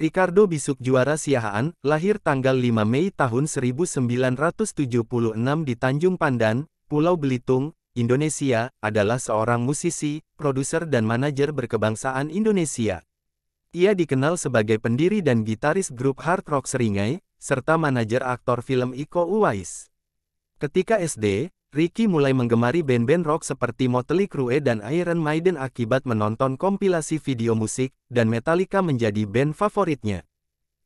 Ricardo Bisuk juara Siahaan, lahir tanggal 5 Mei tahun 1976 di Tanjung Pandan, Pulau Belitung, Indonesia, adalah seorang musisi, produser dan manajer berkebangsaan Indonesia. Ia dikenal sebagai pendiri dan gitaris grup hard rock Seringai, serta manajer aktor film Iko Uwais. Ketika SD, Ricky mulai menggemari band-band rock seperti Motley Crue dan Iron Maiden akibat menonton kompilasi video musik, dan Metallica menjadi band favoritnya.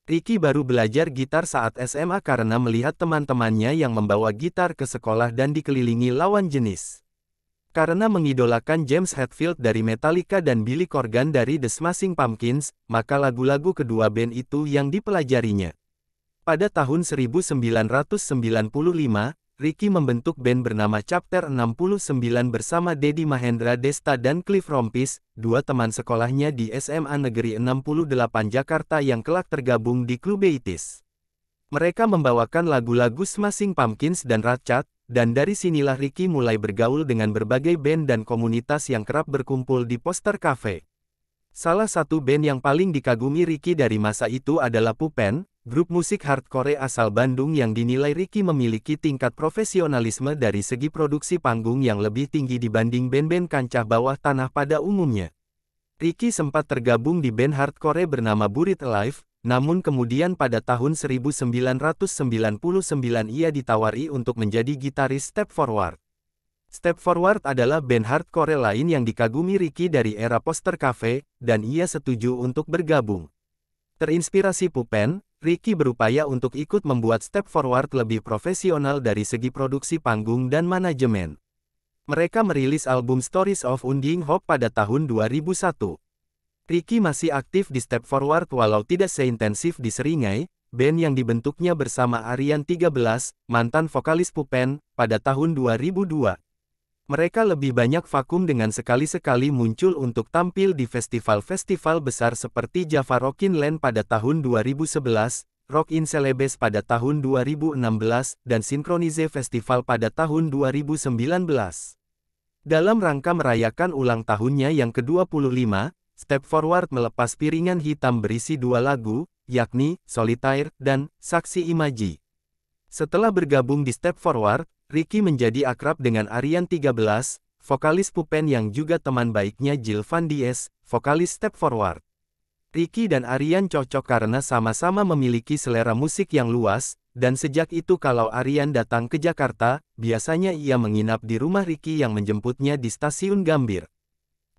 Ricky baru belajar gitar saat SMA karena melihat teman-temannya yang membawa gitar ke sekolah dan dikelilingi lawan jenis. Karena mengidolakan James Hetfield dari Metallica dan Billy Corgan dari The Smashing Pumpkins, maka lagu-lagu kedua band itu yang dipelajarinya. Pada tahun 1995, Ricky membentuk band bernama Chapter 69 bersama Dedi Mahendra Desta dan Cliff Rompis, dua teman sekolahnya di SMA Negeri 68 Jakarta yang kelak tergabung di Klub Beitis. Mereka membawakan lagu-lagu Smashing Pumpkins dan Ratchet, dan dari sinilah Ricky mulai bergaul dengan berbagai band dan komunitas yang kerap berkumpul di poster cafe. Salah satu band yang paling dikagumi Ricky dari masa itu adalah Pupen, Grup musik hardcore asal Bandung yang dinilai Ricky memiliki tingkat profesionalisme dari segi produksi panggung yang lebih tinggi dibanding band-band kancah bawah tanah pada umumnya. Ricky sempat tergabung di band hardcore bernama Burit Alive, namun kemudian pada tahun 1999 ia ditawari untuk menjadi gitaris Step Forward. Step Forward adalah band hardcore lain yang dikagumi Ricky dari era poster cafe, dan ia setuju untuk bergabung. Terinspirasi Pupen, Ricky berupaya untuk ikut membuat step forward lebih profesional dari segi produksi panggung dan manajemen. Mereka merilis album Stories of Unding Hope pada tahun 2001. Ricky masih aktif di step forward walau tidak seintensif di Seringai, band yang dibentuknya bersama Aryan 13, mantan vokalis Pupen, pada tahun 2002. Mereka lebih banyak vakum dengan sekali-sekali muncul untuk tampil di festival-festival besar seperti Java Rockin' Land pada tahun 2011, Rock in Celebes pada tahun 2016, dan Synchronize Festival pada tahun 2019. Dalam rangka merayakan ulang tahunnya yang ke-25, Step Forward melepas piringan hitam berisi dua lagu, yakni Solitaire dan Saksi Imaji. Setelah bergabung di Step Forward, Ricky menjadi akrab dengan Aryan 13, vokalis Pupen yang juga teman baiknya Jill Van Dies, vokalis Step Forward. Ricky dan Arian cocok karena sama-sama memiliki selera musik yang luas, dan sejak itu kalau Arian datang ke Jakarta, biasanya ia menginap di rumah Ricky yang menjemputnya di stasiun Gambir.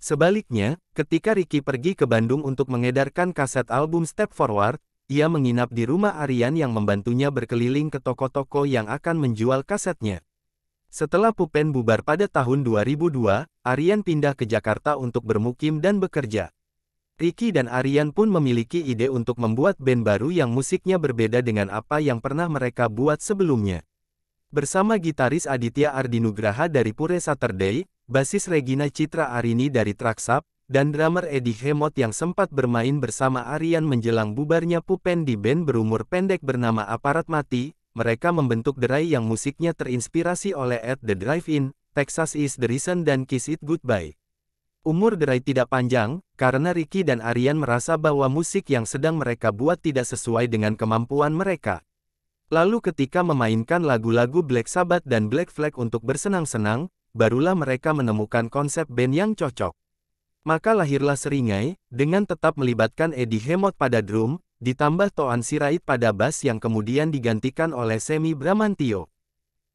Sebaliknya, ketika Ricky pergi ke Bandung untuk mengedarkan kaset album Step Forward, ia menginap di rumah Aryan yang membantunya berkeliling ke toko-toko yang akan menjual kasetnya. Setelah Pupen bubar pada tahun 2002, Aryan pindah ke Jakarta untuk bermukim dan bekerja. Ricky dan Aryan pun memiliki ide untuk membuat band baru yang musiknya berbeda dengan apa yang pernah mereka buat sebelumnya. Bersama gitaris Aditya Ardinugraha dari Pure Saturday, basis Regina Citra Arini dari Traksap, dan drummer Eddie Hemot yang sempat bermain bersama Aryan menjelang bubarnya Pupen di band berumur pendek bernama Aparat Mati, mereka membentuk derai yang musiknya terinspirasi oleh At The Drive-In, Texas Is The Reason dan Kiss It Goodbye. Umur derai tidak panjang, karena Ricky dan Aryan merasa bahwa musik yang sedang mereka buat tidak sesuai dengan kemampuan mereka. Lalu ketika memainkan lagu-lagu Black Sabbath dan Black Flag untuk bersenang-senang, barulah mereka menemukan konsep band yang cocok. Maka lahirlah Seringai, dengan tetap melibatkan Eddie Hemot pada drum, ditambah Toan Sirait pada bass yang kemudian digantikan oleh Semi Bramantio.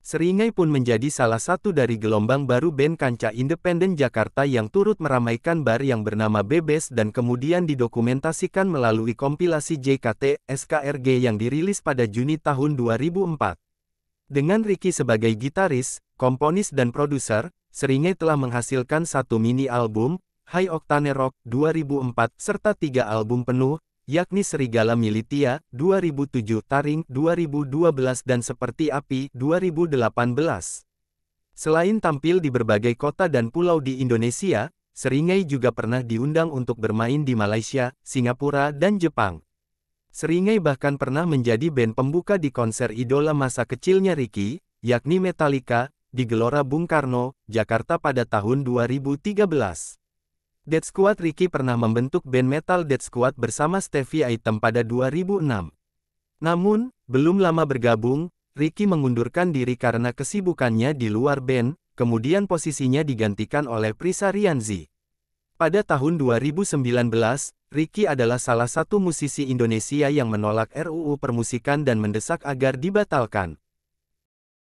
Seringai pun menjadi salah satu dari gelombang baru band kancah independen Jakarta yang turut meramaikan bar yang bernama Bebes dan kemudian didokumentasikan melalui kompilasi JKT SKRG yang dirilis pada Juni tahun 2004. Dengan Ricky sebagai gitaris, komponis dan produser, Seringai telah menghasilkan satu mini album, High Octane Rock 2004, serta tiga album penuh, yakni Serigala Militia 2007 Taring 2012 dan Seperti Api 2018. Selain tampil di berbagai kota dan pulau di Indonesia, Seringai juga pernah diundang untuk bermain di Malaysia, Singapura, dan Jepang. Seringai bahkan pernah menjadi band pembuka di konser idola masa kecilnya Ricky, yakni Metallica, di Gelora Bung Karno, Jakarta pada tahun 2013. Dead Squad Ricky pernah membentuk band metal Dead Squad bersama Stevie Item pada 2006. Namun, belum lama bergabung, Ricky mengundurkan diri karena kesibukannya di luar band, kemudian posisinya digantikan oleh Prisa Rianzi. Pada tahun 2019, Ricky adalah salah satu musisi Indonesia yang menolak RUU permusikan dan mendesak agar dibatalkan.